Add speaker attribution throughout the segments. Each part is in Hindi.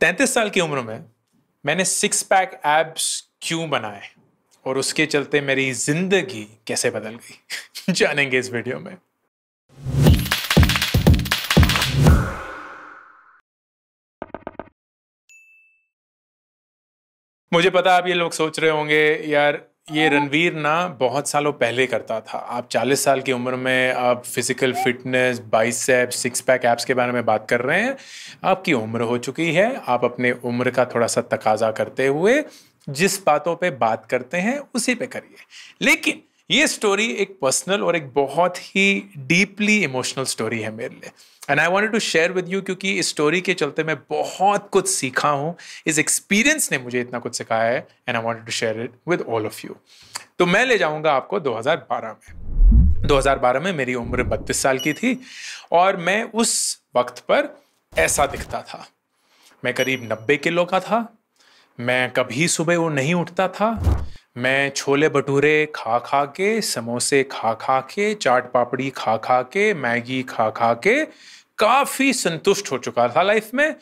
Speaker 1: तैंतीस साल की उम्र में मैंने सिक्स पैक एब्स क्यों बनाए और उसके चलते मेरी जिंदगी कैसे बदल गई जानेंगे इस वीडियो में मुझे पता आप ये लोग सोच रहे होंगे यार ये रणवीर ना बहुत सालों पहले करता था आप 40 साल की उम्र में आप physical fitness bicep six pack abs के बारे में बात कर रहे हैं आपकी उम्र हो चुकी है आप अपने उम्र का थोड़ा सा तकाजा करते हुए जिस बातों पे बात करते हैं उसी पे करिए लेकिन ये स्टोरी एक पर्सनल और एक बहुत ही डीपली इमोशनल स्टोरी है मेरे लिए and I want to share with you क्योंकि इस स्टोरी के चलते मैं बहुत कुछ सीखा हूँ इस एक्सपीरियंस ने मुझे इतना कुछ सिखाया है and I want to share it with all of you तो मैं ले जाऊँगा आपको 2012 में 2012 में मेरी उम्र बत्तीस साल की थी और मैं उस वक्त पर ऐसा दिखता था मैं करीब नब्बे किलो का था मैं कभी सुबह वो नहीं उठता था मैं छोले भटूरे खा खा के समोसे खा खा के चाट पापड़ी खा खा के मैगी खा खा के काफ़ी संतुष्ट हो चुका था लाइफ में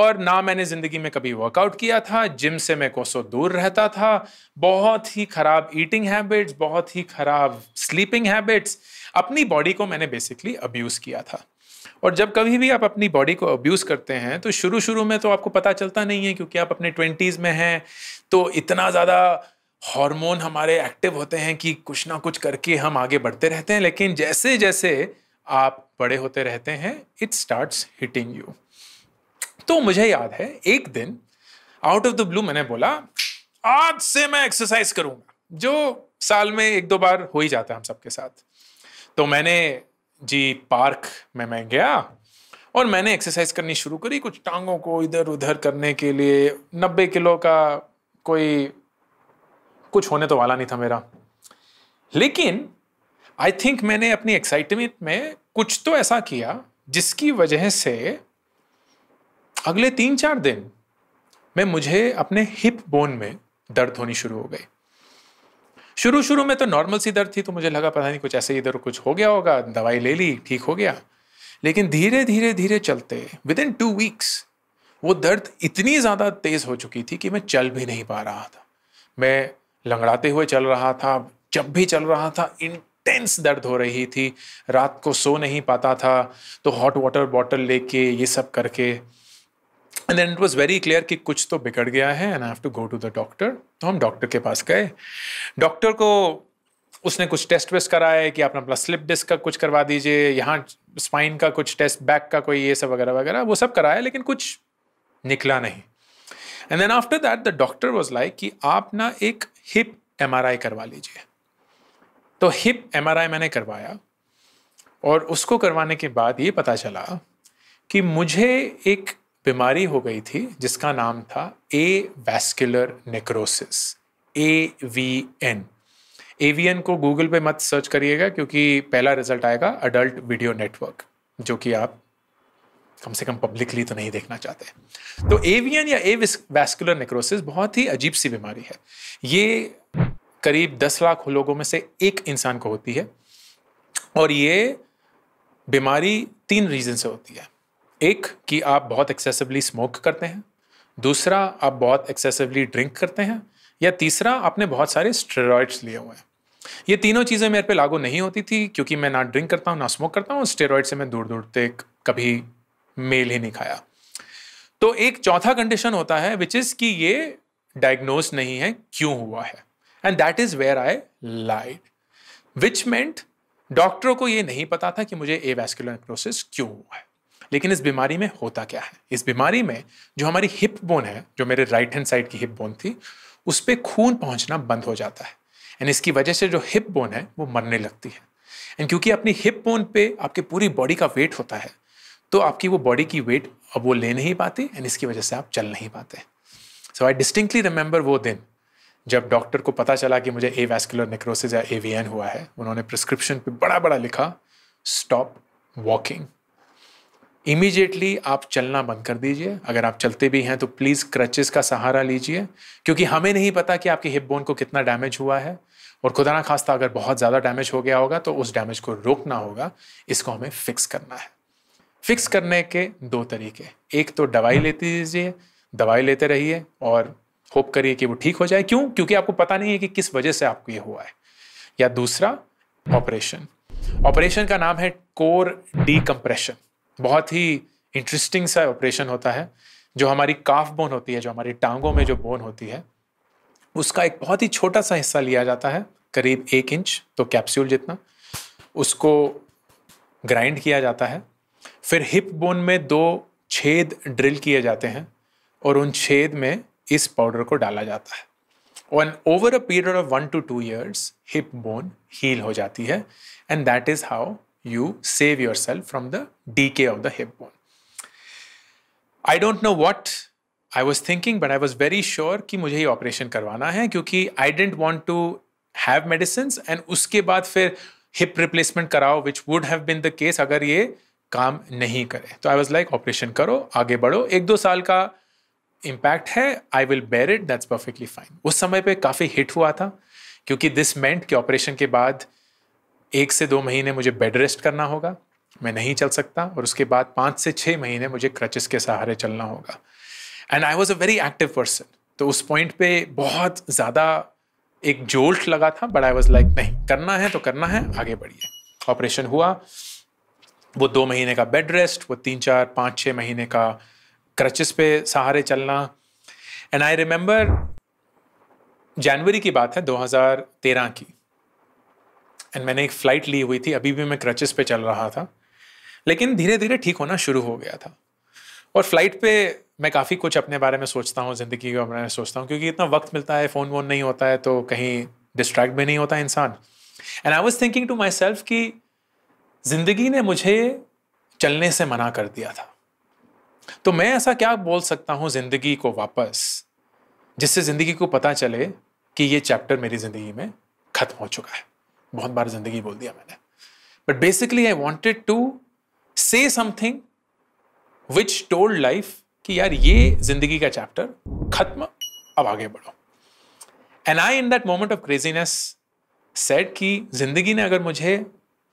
Speaker 1: और ना मैंने ज़िंदगी में कभी वर्कआउट किया था जिम से मैं कोसों दूर रहता था बहुत ही ख़राब ईटिंग हैबिट्स बहुत ही ख़राब स्लीपिंग हैबिट्स अपनी बॉडी को मैंने बेसिकली अब्यूज़ किया था और जब कभी भी आप अपनी बॉडी को अब्यूज़ करते हैं तो शुरू शुरू में तो आपको पता चलता नहीं है क्योंकि आप अपने ट्वेंटीज़ में हैं तो इतना ज़्यादा हार्मोन हमारे एक्टिव होते हैं कि कुछ ना कुछ करके हम आगे बढ़ते रहते हैं लेकिन जैसे जैसे आप बड़े होते रहते हैं इट स्टार्ट्स हिटिंग यू तो मुझे याद है एक दिन आउट ऑफ द ब्लू मैंने बोला आज से मैं एक्सरसाइज करूंगा जो साल में एक दो बार हो ही जाता है हम सबके साथ तो मैंने जी पार्क में मैं गया और मैंने एक्सरसाइज करनी शुरू करी कुछ टांगों को इधर उधर करने के लिए नब्बे किलो का कोई कुछ होने तो वाला नहीं था मेरा लेकिन आई थिंक मैंने अपनी एक्साइटमेंट में कुछ तो ऐसा किया जिसकी वजह से अगले तीन चार दिन में मुझे अपने हिप बोन में दर्द होनी शुरू हो गई शुरू शुरू में तो नॉर्मल सी दर्द थी तो मुझे लगा पता नहीं कुछ ऐसे इधर कुछ हो गया होगा दवाई ले ली ठीक हो गया लेकिन धीरे धीरे धीरे चलते विद इन टू वीक्स वो दर्द इतनी ज़्यादा तेज़ हो चुकी थी कि मैं चल भी नहीं पा रहा था मैं लंगड़ाते हुए चल रहा था जब भी चल रहा था इंटेंस दर्द हो रही थी रात को सो नहीं पाता था तो हॉट वाटर बॉटल लेके ये सब करके and then it was very clear कि कुछ तो बिगड़ गया है and I have to go to the doctor तो हम डॉक्टर के पास गए डॉक्टर को उसने कुछ टेस्ट वेस्ट कराए कि आप अपना स्लिप डिस्क का कुछ करवा दीजिए यहाँ स्पाइन का कुछ टेस्ट बैक का कोई ये सब वगैरह वगैरह वो सब कराया लेकिन कुछ निकला नहीं and then after that the doctor was like कि आप ना एक हिप एमआरआई करवा लीजिए तो हिप एमआरआई मैंने करवाया और उसको करवाने के बाद ये पता चला कि मुझे एक बीमारी हो गई थी जिसका नाम था avascular necrosis A V N A V N को गूगल पे मत सर्च करिएगा क्योंकि पहला रिजल्ट आएगा अडल्ट वीडियो नेटवर्क जो कि आप कम से कम पब्लिकली तो नहीं देखना चाहते तो एवियन या ए वैस्कुलर नेक्रोसिस बहुत ही अजीब सी बीमारी है ये करीब दस लाख लोगों में से एक इंसान को होती है और ये बीमारी तीन रीज़न से होती है एक कि आप बहुत एक्सेसिवली स्मोक करते हैं दूसरा आप बहुत एक्सेसिवली ड्रिंक करते हैं या तीसरा आपने बहुत सारे स्टेरॉइड्स लिए हुए हैं ये तीनों चीज़ें मेरे पे लागू नहीं होती थी क्योंकि मैं ना ड्रिंक करता हूँ ना स्मोक करता हूँ स्टेरॉइड से मैं दूर दूर तक कभी मेल ही नहीं खाया तो एक चौथा कंडीशन होता है विच इज कि ये डायग्नोज नहीं है क्यों हुआ है and that is where I lied which meant डॉक्टरों को ये नहीं पता था कि मुझे ए वैस्कुलर नेक्रोसिस क्यों हुआ है लेकिन इस बीमारी में होता क्या है इस बीमारी में जो हमारी हिप बोन है जो मेरे राइट हैंड साइड की हिप बोन थी उस पर खून पहुंचना बंद हो जाता है एंड इसकी वजह से जो हिप बोन है वो मरने लगती है एंड क्योंकि अपनी हिप बोन पे आपके पूरी बॉडी का वेट होता है तो आपकी वो बॉडी की वेट अब वो ले नहीं पाती एंड इसकी वजह से आप चल नहीं पाते सो आई डिस्टिंक्टली रिमेंबर वो दिन जब डॉक्टर को पता चला कि मुझे ए वैस्कुलर नेक्रोसिस या ए वी एन हुआ है उन्होंने प्रिस्क्रिप्शन पे बड़ा बड़ा लिखा स्टॉप वॉकिंग इमीजिएटली आप चलना बंद कर दीजिए अगर आप चलते भी हैं तो प्लीज़ क्रचेस का सहारा लीजिए क्योंकि हमें नहीं पता कि आपके हिप बोन को कितना डैमेज हुआ है और खुदा ना खास्ता अगर बहुत ज़्यादा डैमेज हो गया होगा तो उस डैमेज को रोकना होगा इसको हमें फिक्स करना है फिक्स करने के दो तरीके एक तो दवाई लेती दीजिए दवाई लेते रहिए और होप करिए कि वो ठीक हो जाए क्यों क्योंकि आपको पता नहीं है कि किस वजह से आपको ये हुआ है या दूसरा ऑपरेशन ऑपरेशन का नाम है कोर डीकम्प्रेशन बहुत ही इंटरेस्टिंग सा ऑपरेशन होता है जो हमारी काफ बोन होती है जो हमारी टांगों में जो बोन होती है उसका एक बहुत ही छोटा सा हिस्सा लिया जाता है करीब एक इंच तो कैप्सूल जितना उसको ग्राइंड किया जाता है फिर हिप बोन में दो छेद ड्रिल किए जाते हैं और उन छेद में इस पाउडर को डाला जाता है one over a period of one two two years hip bone heal हो जाती है and that is how you save yourself from the के of the hip bone I don't know what I was thinking but I was very sure कि मुझे ये ऑपरेशन करवाना है क्योंकि I didn't want to have medicine एंड उसके बाद फिर हिप रिप्लेसमेंट कराओ which would have been the case अगर ये काम नहीं करे तो आई वॉज लाइक ऑपरेशन करो आगे बढ़ो एक दो साल का इम्पैक्ट है I will bear it that's perfectly fine उस समय पे काफ़ी हिट हुआ था क्योंकि दिस मेंट कि ऑपरेशन के बाद एक से दो महीने मुझे बेड रेस्ट करना होगा मैं नहीं चल सकता और उसके बाद पाँच से छः महीने मुझे क्रचेस के सहारे चलना होगा and I was a very active person तो उस पॉइंट पे बहुत ज़्यादा एक जोल्ट लगा था बट आई वॉज लाइक नहीं करना है तो करना है आगे बढ़िए ऑपरेशन हुआ वो दो महीने का बेड रेस्ट वो तीन चार पाँच छः महीने का क्रचिस पे सहारे चलना एंड आई रिमेम्बर जनवरी की बात है 2013 की एंड मैंने एक फ़्लाइट ली हुई थी अभी भी मैं क्रचेस पे चल रहा था लेकिन धीरे धीरे ठीक होना शुरू हो गया था और फ्लाइट पे मैं काफ़ी कुछ अपने बारे में सोचता हूँ ज़िंदगी के बारे में सोचता हूँ क्योंकि इतना वक्त मिलता है फ़ोन वोन नहीं होता है तो कहीं डिस्ट्रैक्ट भी नहीं होता इंसान and I was thinking to myself कि ज़िंदगी ने मुझे चलने से मना कर दिया था तो मैं ऐसा क्या बोल सकता हूँ ज़िंदगी को वापस जिससे ज़िंदगी को पता चले कि ये चैप्टर मेरी ज़िंदगी में ख़त्म हो चुका है बहुत बार ज़िंदगी बोल दिया मैंने but basically I wanted to say something which told life कि यार ये ज़िंदगी का चैप्टर ख़त्म अब आगे बढ़ो and I in that moment of craziness said कि ज़िंदगी ने अगर मुझे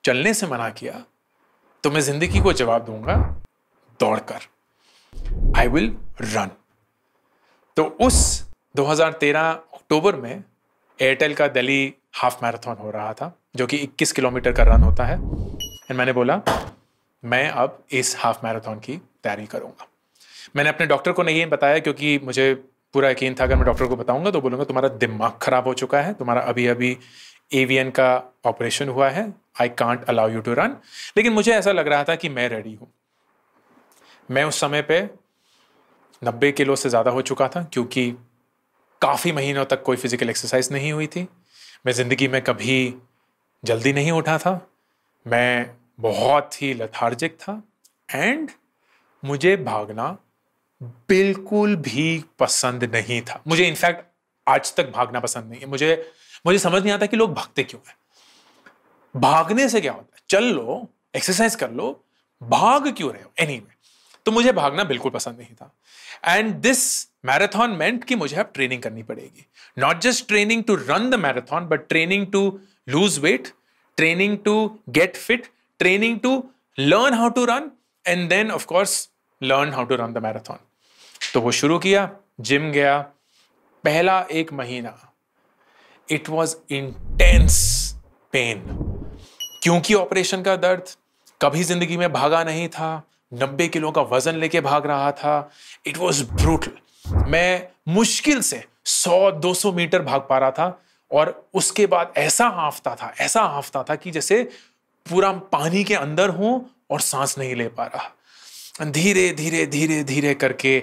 Speaker 1: चलने से मना किया तो मैं जिंदगी को जवाब दूंगा दौड़कर आई विल रन तो उस 2013 अक्टूबर में एयरटेल का दिल्ली हाफ मैराथन हो रहा था जो कि 21 किलोमीटर का रन होता है एंड मैंने बोला मैं अब इस हाफ मैराथन की तैयारी करूंगा मैंने अपने डॉक्टर को नहीं बताया क्योंकि मुझे पूरा यकीन था अगर मैं डॉक्टर को बताऊंगा तो बोलूंगा तुम्हारा दिमाग खराब हो चुका है तुम्हारा अभी अभी एवीएन का ऑपरेशन हुआ है I can't allow you to run लेकिन मुझे ऐसा लग रहा था कि मैं रेडी हूँ मैं उस समय पे नब्बे किलो से ज़्यादा हो चुका था क्योंकि काफ़ी महीनों तक कोई फिज़िकल एक्सरसाइज नहीं हुई थी मैं ज़िंदगी में कभी जल्दी नहीं उठा था मैं बहुत ही लथार्जिक था एंड मुझे भागना बिल्कुल भी पसंद नहीं था मुझे इनफैक्ट आज तक भागना पसंद नहीं है मुझे मुझे समझ नहीं आता कि लोग भागते क्यों हैं भागने से क्या होता है चल लो एक्सरसाइज कर लो भाग क्यों रहे हो एनी anyway, तो मुझे भागना बिल्कुल पसंद नहीं था एंड दिस मैराथन मेंट कि मुझे अब ट्रेनिंग करनी पड़ेगी not just training to run the marathon but training to lose weight training to get fit training to learn how to run and then of course learn how to run the marathon तो वो शुरू किया जिम गया पहला एक महीना इट वॉज इंटेंस पेन क्योंकि ऑपरेशन का दर्द कभी जिंदगी में भागा नहीं था नब्बे किलो का वजन लेके भाग रहा था इट वॉज ब्रूटल मैं मुश्किल से 100-200 मीटर भाग पा रहा था और उसके बाद ऐसा हाफता था ऐसा हाफता था कि जैसे पूरा पानी के अंदर हूं और सांस नहीं ले पा रहा धीरे धीरे धीरे धीरे करके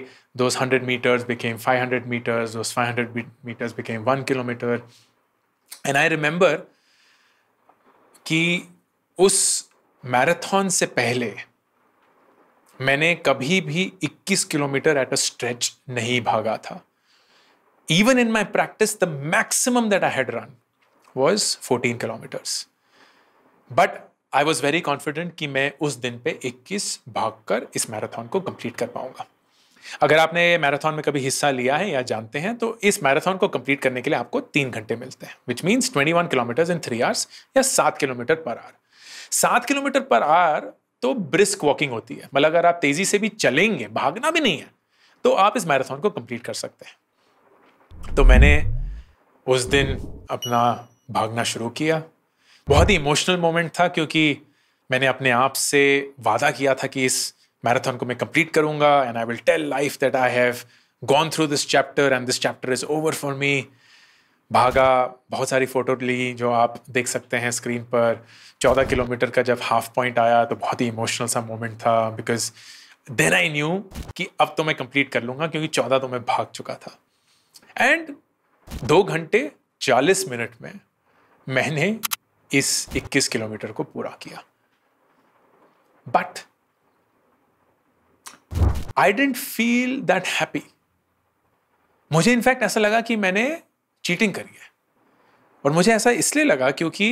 Speaker 1: मीटर्स 100 फाइव हंड्रेड 500 दो five hundred meters became one kilometer and I remember कि उस मैराथन से पहले मैंने कभी भी 21 किलोमीटर एट अ स्ट्रेच नहीं भागा था even in my practice the maximum that I had run was 14 kilometers but I was very confident कि मैं उस दिन पे 21 भागकर इस मैराथन को कंप्लीट कर पाऊंगा अगर आपने मैराथन में कभी हिस्सा लिया है या जानते हैं तो इस मैराथन को कंप्लीट करने के लिए आपको तीन घंटे मिलते हैं which means 21 kilometers in three hours या सात किलोमीटर पर आवर सात किलोमीटर पर आर तो ब्रिस्क वॉकिंग होती है मतलब अगर आप तेजी से भी चलेंगे भागना भी नहीं है तो आप इस मैराथन को कंप्लीट कर सकते हैं तो मैंने उस दिन अपना भागना शुरू किया बहुत ही इमोशनल मोमेंट था क्योंकि मैंने अपने आप से वादा किया था कि इस मैराथन को मैं कंप्लीट करूंगा and I will tell life that I have gone through this chapter and this chapter is over for me भागा बहुत सारी फ़ोटो ली जो आप देख सकते हैं स्क्रीन पर चौदह किलोमीटर का जब हाफ पॉइंट आया तो बहुत ही इमोशनल सा मोमेंट था बिकॉज देन आई न्यू कि अब तो मैं कंप्लीट कर लूंगा क्योंकि चौदह तो मैं भाग चुका था एंड दो घंटे चालीस मिनट में मैंने इस इक्कीस किलोमीटर को पूरा किया but I didn't feel that happy मुझे इनफैक्ट ऐसा लगा कि मैंने चीटिंग करी है और मुझे ऐसा इसलिए लगा क्योंकि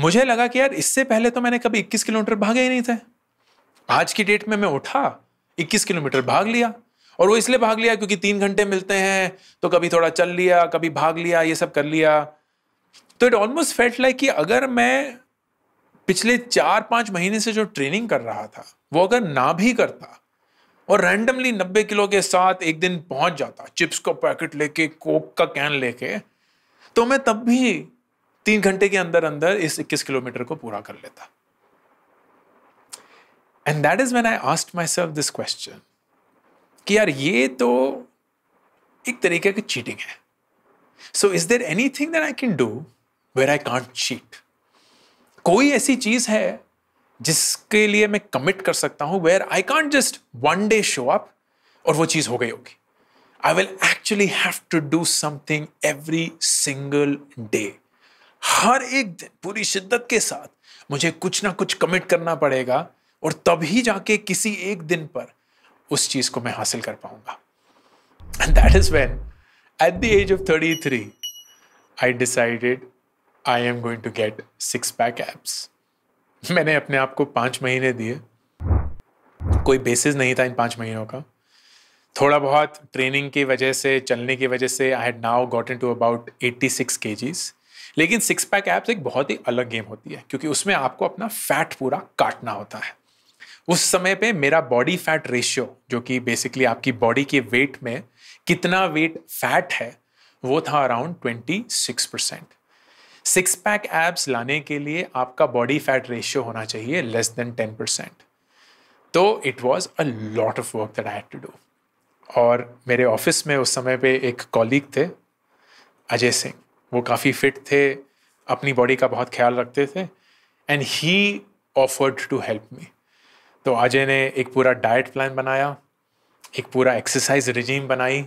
Speaker 1: मुझे लगा कि यार इससे पहले तो मैंने कभी 21 किलोमीटर भागे ही नहीं थे आज की डेट में मैं उठा 21 किलोमीटर भाग लिया और वो इसलिए भाग लिया क्योंकि तीन घंटे मिलते हैं तो कभी थोड़ा चल लिया कभी भाग लिया ये सब कर लिया तो इट ऑलमोस्ट फेल्ट लाइक कि अगर मैं पिछले चार पांच महीने से जो ट्रेनिंग कर रहा था वो अगर ना भी करता और रैंडमली नब्बे किलो के साथ एक दिन पहुंच जाता चिप्स का पैकेट लेके कोक का कैन लेके तो मैं तब भी तीन घंटे के अंदर अंदर इस इक्कीस किलोमीटर को पूरा कर लेता and that is when I asked myself this question कि यार ये तो एक तरीके की चीटिंग है so is there anything that I can do where I can't cheat कोई ऐसी चीज है जिसके लिए मैं कमिट कर सकता हूं where I can't just one day show up और वो चीज हो गई होगी I will actually have to do something every single day हर एक दिन पूरी शिद्दत के साथ मुझे कुछ ना कुछ कमिट करना पड़ेगा और तभी जाके किसी एक दिन पर उस चीज को मैं हासिल कर पाऊंगा and that is when at the age of thirty three I decided I am going to get six pack abs मैंने अपने आप को पाँच महीने दिए कोई बेसिस नहीं था इन पाँच महीनों का थोड़ा बहुत ट्रेनिंग की वजह से चलने की वजह से I had now gotten to about eighty six K Gs लेकिन सिक्स पैक ऐप्स एक बहुत ही अलग गेम होती है क्योंकि उसमें आपको अपना फैट पूरा काटना होता है उस समय पे मेरा बॉडी फैट रेशियो जो कि बेसिकली आपकी बॉडी के वेट में कितना वेट फैट है वो था around twenty six percent six pack abs लाने के लिए आपका बॉडी फैट रेशियो होना चाहिए लेस देन टेन परसेंट तो it was a lot of work that I to do और मेरे ऑफिस में उस समय पे एक कॉलीग थे अजय सिंह वो काफ़ी फिट थे अपनी बॉडी का बहुत ख्याल रखते थे and he offered to help me तो अजय ने एक पूरा डाइट प्लान बनाया एक पूरा एक्सरसाइज रिजीम बनाई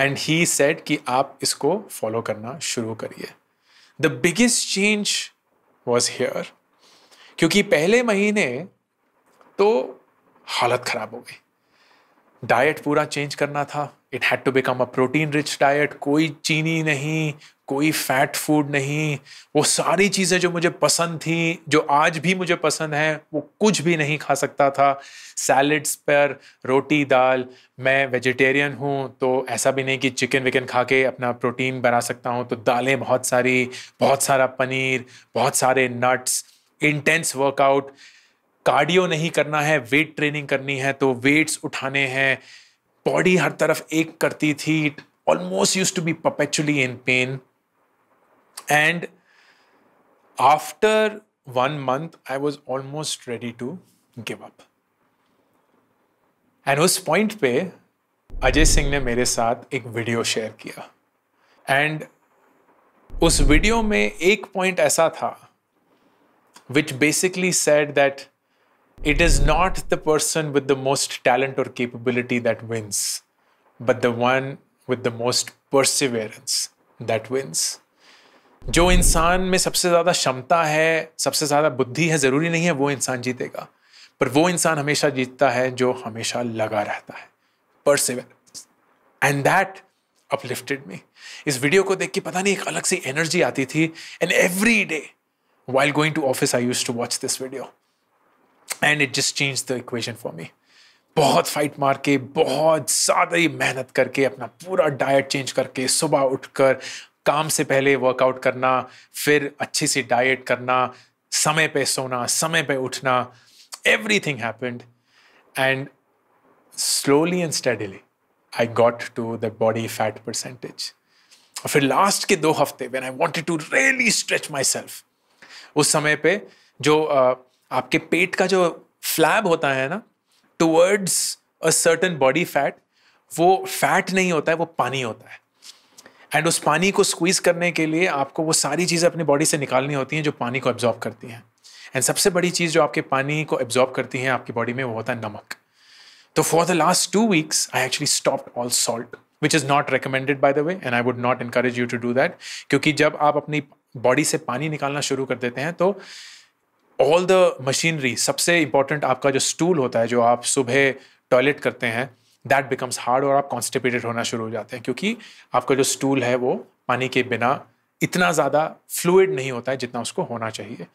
Speaker 1: एंड ही सेट कि आप इसको फॉलो करना शुरू करिए the biggest change was here क्योंकि पहले महीने तो हालत खराब हो गई डाइट पूरा चेंज करना था it had to become a protein rich diet कोई चीनी नहीं कोई फैट फूड नहीं वो सारी चीज़ें जो मुझे पसंद थी जो आज भी मुझे पसंद है वो कुछ भी नहीं खा सकता था सैलड्स पर रोटी दाल मैं वेजिटेरियन हूँ तो ऐसा भी नहीं कि चिकन विकन खा के अपना प्रोटीन बना सकता हूँ तो दालें बहुत सारी बहुत सारा पनीर बहुत सारे नट्स इंटेंस वर्कआउट कार्डियो नहीं करना है वेट ट्रेनिंग करनी है तो वेट्स उठाने हैं बॉडी हर तरफ एक करती थी almost use to be perpetually in pain and after one month I was almost ready to give up and उस पॉइंट पे अजय सिंह ने मेरे साथ एक वीडियो शेयर किया एंड उस वीडियो में एक पॉइंट ऐसा था which basically said that It is not the person with the most talent or capability that wins, but the one with the most perseverance that wins. जो इंसान में सबसे ज़्यादा क्षमता है सबसे ज़्यादा बुद्धि है ज़रूरी नहीं है वो इंसान जीतेगा पर वो इंसान हमेशा जीतता है जो हमेशा लगा रहता है perseverance and that uplifted me इस वीडियो को देख के पता नहीं एक अलग सी एनर्जी आती थी and every day while going to office I use to watch this video and it just change the equation for me बहुत फाइट मार के बहुत ज़्यादा ही मेहनत करके अपना पूरा डाइट चेंज करके सुबह उठकर काम से पहले वर्कआउट करना फिर अच्छी सी डाइट करना समय पे सोना समय पे उठना everything happened and slowly and steadily I got to the body fat percentage और फिर लास्ट के दो हफ्ते when I wanted to really stretch myself उस समय पे जो uh, आपके पेट का जो फ्लैब होता है ना towards a certain body fat वो फैट नहीं होता है वो पानी होता है एंड उस पानी को स्क्वीज करने के लिए आपको वो सारी चीज़ें अपनी बॉडी से निकालनी होती हैं जो पानी को एब्जॉर्ब करती हैं एंड सबसे बड़ी चीज़ जो आपके पानी को एब्जॉर्ब करती है आपकी बॉडी में वो होता है नमक तो for the last two weeks I actually stop all salt which is not recommended by the way and I would not encourage you to do that क्योंकि जब आप अपनी बॉडी से पानी निकालना शुरू कर देते हैं तो ऑल द मशीनरी सबसे इंपॉर्टेंट आपका जो स्टूल होता है जो आप सुबह टॉयलेट करते हैं दैट बिकम्स हार्ड और आप कॉन्स्टिपेटेड होना शुरू हो जाते हैं क्योंकि आपका जो स्टूल है वो पानी के बिना इतना ज़्यादा फ्लूड नहीं होता है जितना उसको होना चाहिए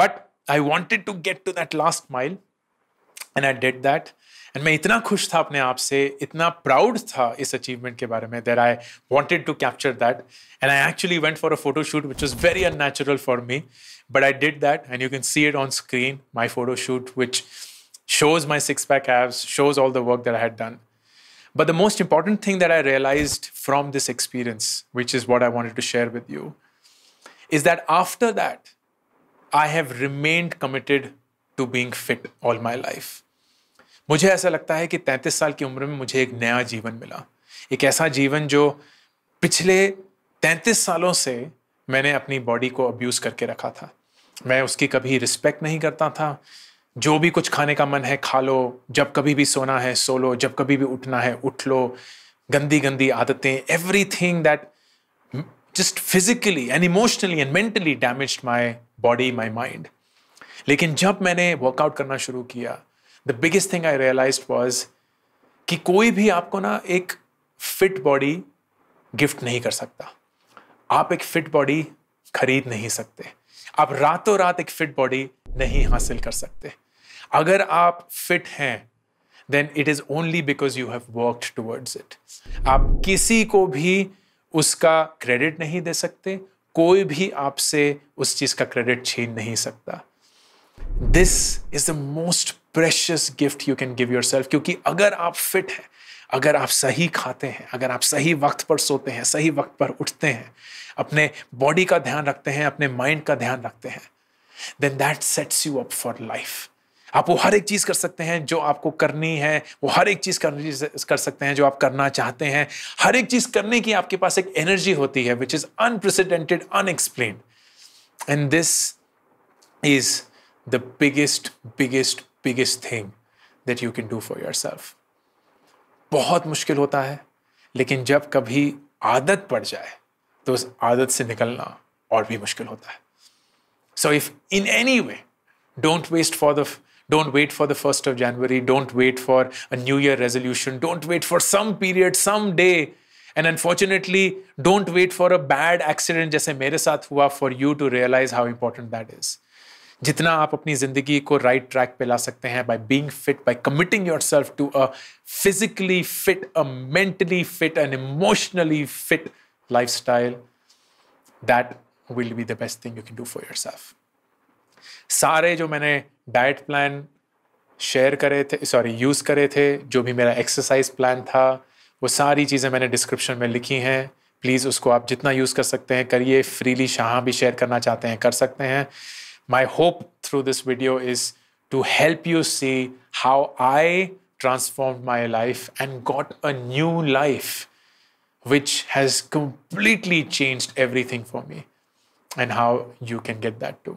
Speaker 1: but I wanted to get to that last mile and I did that and मैं इतना खुश था अपने आप से इतना प्राउड था इस अचीवमेंट के बारे में that I wanted to capture that and I actually went for a photo shoot which was very unnatural for me but I did that and you can see it on screen my photo shoot which shows my six pack abs, shows all the work that I had done. But the most important thing that I realized from this experience, which is what I wanted to share with you, is that after that, I have remained committed to being fit all my life. मुझे ऐसा लगता है कि तैंतीस साल की उम्र में मुझे एक नया जीवन मिला एक ऐसा जीवन जो पिछले तैंतीस सालों से मैंने अपनी बॉडी को अब्यूज़ करके रखा था मैं उसकी कभी रिस्पेक्ट नहीं करता था जो भी कुछ खाने का मन है खा लो जब कभी भी सोना है सो लो जब कभी भी उठना है उठ लो गंदी गंदी आदतें everything that just physically and emotionally and mentally damage my body my mind लेकिन जब मैंने वर्कआउट करना शुरू किया the biggest thing I realize was कि कोई भी आपको ना एक फिट बॉडी गिफ्ट नहीं कर सकता आप एक फिट बॉडी खरीद नहीं सकते आप रातों रात एक फिट बॉडी नहीं हासिल कर सकते अगर आप फिट हैं then it is only because you have worked towards it आप किसी को भी उसका क्रेडिट नहीं दे सकते कोई भी आपसे उस चीज़ का क्रेडिट छीन नहीं सकता this is the most precious gift you can give yourself क्योंकि अगर आप फिट हैं अगर आप सही खाते हैं अगर आप सही वक्त पर सोते हैं सही वक्त पर उठते हैं अपने बॉडी का ध्यान रखते हैं अपने माइंड का ध्यान रखते हैं then that sets you up for life आप वो हर एक चीज़ कर सकते हैं जो आपको करनी है वो हर एक चीज़ कर, कर सकते हैं जो आप करना चाहते हैं हर एक चीज़ करने की आपके पास एक एनर्जी होती है which is unprecedented unexplain and this is the biggest biggest biggest thing that you can do for yourself बहुत मुश्किल होता है लेकिन जब कभी आदत पड़ जाए तो उस आदत से निकलना और भी मुश्किल होता है so if in any way don't waste for the don't wait for the first of January don't wait for a new year resolution don't wait for some period some day and unfortunately don't wait for a bad accident जैसे मेरे साथ हुआ for you to realize how important that is जितना आप अपनी ज़िंदगी को राइट ट्रैक पे ला सकते हैं by being fit by committing yourself to a physically fit a mentally fit and emotionally fit lifestyle that will be the best thing you can do for yourself सारे जो मैंने डाइट प्लान शेयर करे थे सॉरी यूज़ करे थे जो भी मेरा एक्सरसाइज प्लान था वो सारी चीज़ें मैंने डिस्क्रिप्शन में लिखी हैं प्लीज़ उसको आप जितना यूज़ कर सकते हैं करिए फ्रीली शाह भी शेयर करना चाहते हैं कर सकते हैं My hope through this video is to help you see how I transformed my life and got a new life, which has completely changed everything for me, and how you can get that too.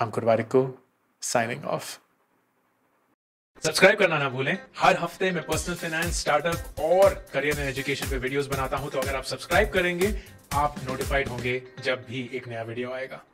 Speaker 1: Ankur am signing off. Subscribe करना ना भूलें हर हफ्ते मैं पर्सनल फाइनेंस स्टार्टअप और करियर एंड एजुकेशन पे वीडियोस बनाता हूं तो अगर आप सब्सक्राइब करेंगे आप नोटिफाइड होंगे जब भी एक नया वीडियो आएगा